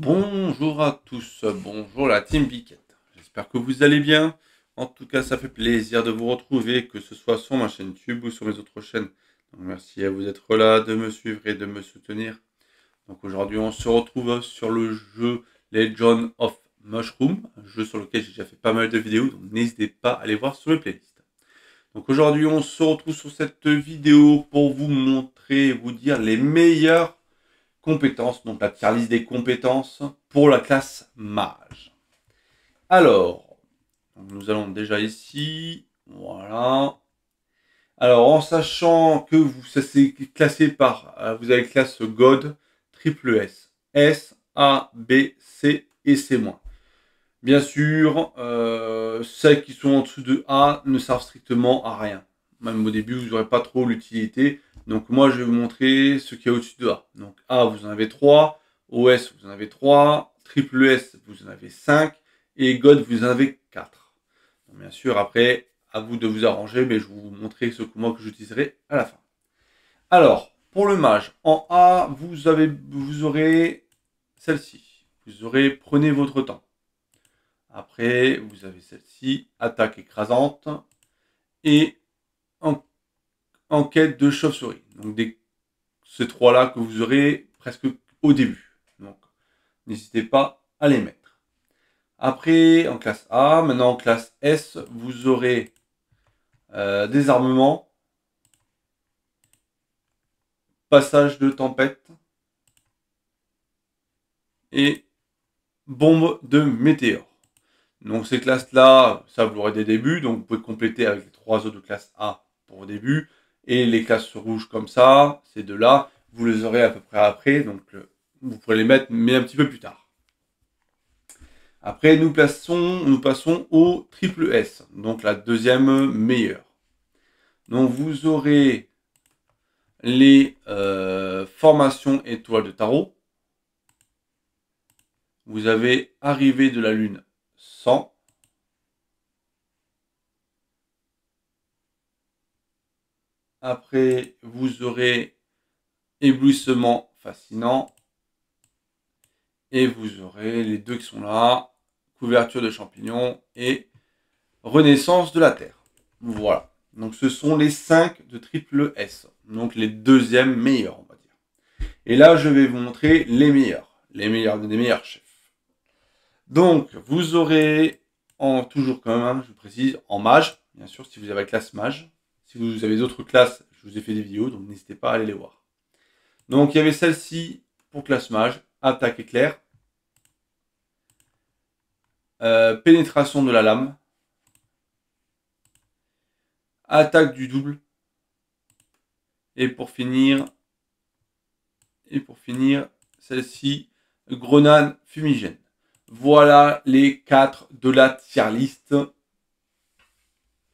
Bonjour à tous, bonjour la team Biquette. J'espère que vous allez bien. En tout cas, ça fait plaisir de vous retrouver, que ce soit sur ma chaîne YouTube ou sur mes autres chaînes. merci à vous d'être là, de me suivre et de me soutenir. Donc aujourd'hui, on se retrouve sur le jeu Legend of Mushroom, un jeu sur lequel j'ai déjà fait pas mal de vidéos, donc n'hésitez pas à aller voir sur les playlists. Donc aujourd'hui, on se retrouve sur cette vidéo pour vous montrer, vous dire les meilleurs compétences, donc la tier des compétences pour la classe mage. Alors, nous allons déjà ici, voilà. Alors, en sachant que vous, ça classé par, euh, vous avez classe God, triple S, S, A, B, C et C-. Bien sûr, euh, celles qui sont en dessous de A ne servent strictement à rien. Même au début, vous n'aurez pas trop l'utilité. Donc moi, je vais vous montrer ce qu'il y a au-dessus de A. Donc A, vous en avez 3, OS, vous en avez 3, triple S, vous en avez 5, et God, vous en avez 4. bien sûr, après, à vous de vous arranger, mais je vais vous montrer ce que moi que j'utiliserai à la fin. Alors, pour le mage, en A, vous, avez, vous aurez celle-ci. Vous aurez prenez votre temps. Après, vous avez celle-ci, attaque écrasante. Et Enquête de chauve-souris. Donc des, ces trois-là que vous aurez presque au début. Donc n'hésitez pas à les mettre. Après, en classe A, maintenant en classe S, vous aurez euh, désarmement, passage de tempête et bombe de météore. Donc ces classes-là, ça vous aurez des débuts, donc vous pouvez compléter avec les trois autres classes A pour vos débuts. Et les classes rouges comme ça, ces deux-là, vous les aurez à peu près après, donc euh, vous pourrez les mettre, mais un petit peu plus tard. Après, nous, passons, nous passons au triple S, donc la deuxième meilleure. Donc vous aurez les euh, formations étoiles de tarot. Vous avez arrivé de la lune 100. Après, vous aurez éblouissement fascinant. Et vous aurez les deux qui sont là, couverture de champignons et renaissance de la Terre. Voilà. Donc ce sont les cinq de triple S. Donc les deuxièmes meilleurs, on va dire. Et là, je vais vous montrer les meilleurs. Les meilleurs des meilleurs chefs. Donc, vous aurez en toujours quand même, hein, je précise, en mage. Bien sûr, si vous avez classe mage. Si vous avez d'autres classes, je vous ai fait des vidéos, donc n'hésitez pas à aller les voir. Donc il y avait celle-ci pour classe mage, attaque éclair, euh, pénétration de la lame, attaque du double, et pour finir, et pour finir, celle-ci, grenade fumigène. Voilà les quatre de la tier list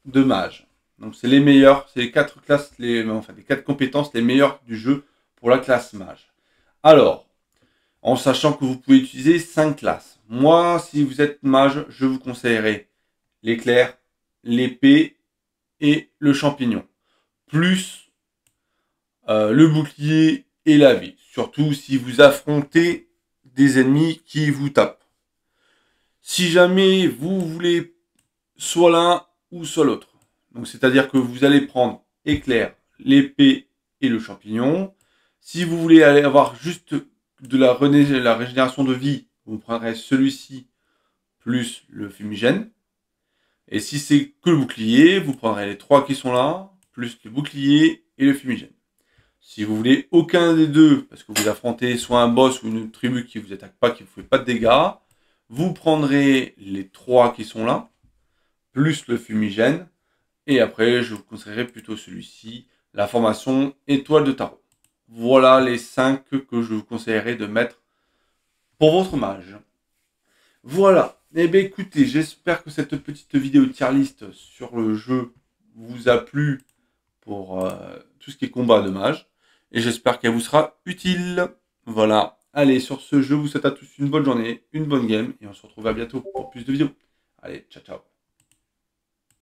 de mage. Donc c'est les meilleurs, c'est les quatre classes, les, enfin les quatre compétences les meilleures du jeu pour la classe mage. Alors, en sachant que vous pouvez utiliser cinq classes. Moi, si vous êtes mage, je vous conseillerais l'éclair, l'épée et le champignon. Plus euh, le bouclier et la vie. Surtout si vous affrontez des ennemis qui vous tapent. Si jamais vous voulez soit l'un ou soit l'autre. Donc c'est-à-dire que vous allez prendre éclair, l'épée et le champignon. Si vous voulez aller avoir juste de la, la régénération de vie, vous prendrez celui-ci plus le fumigène. Et si c'est que le bouclier, vous prendrez les trois qui sont là, plus le bouclier et le fumigène. Si vous voulez aucun des deux, parce que vous affrontez soit un boss ou une tribu qui vous attaque pas, qui vous fait pas de dégâts, vous prendrez les trois qui sont là, plus le fumigène, et après, je vous conseillerais plutôt celui-ci, la formation étoile de tarot. Voilà les 5 que je vous conseillerais de mettre pour votre mage. Voilà. Eh bien écoutez, j'espère que cette petite vidéo tier list sur le jeu vous a plu pour euh, tout ce qui est combat de mage. Et j'espère qu'elle vous sera utile. Voilà. Allez, sur ce, je vous souhaite à tous une bonne journée, une bonne game, et on se retrouve à bientôt pour plus de vidéos. Allez, ciao ciao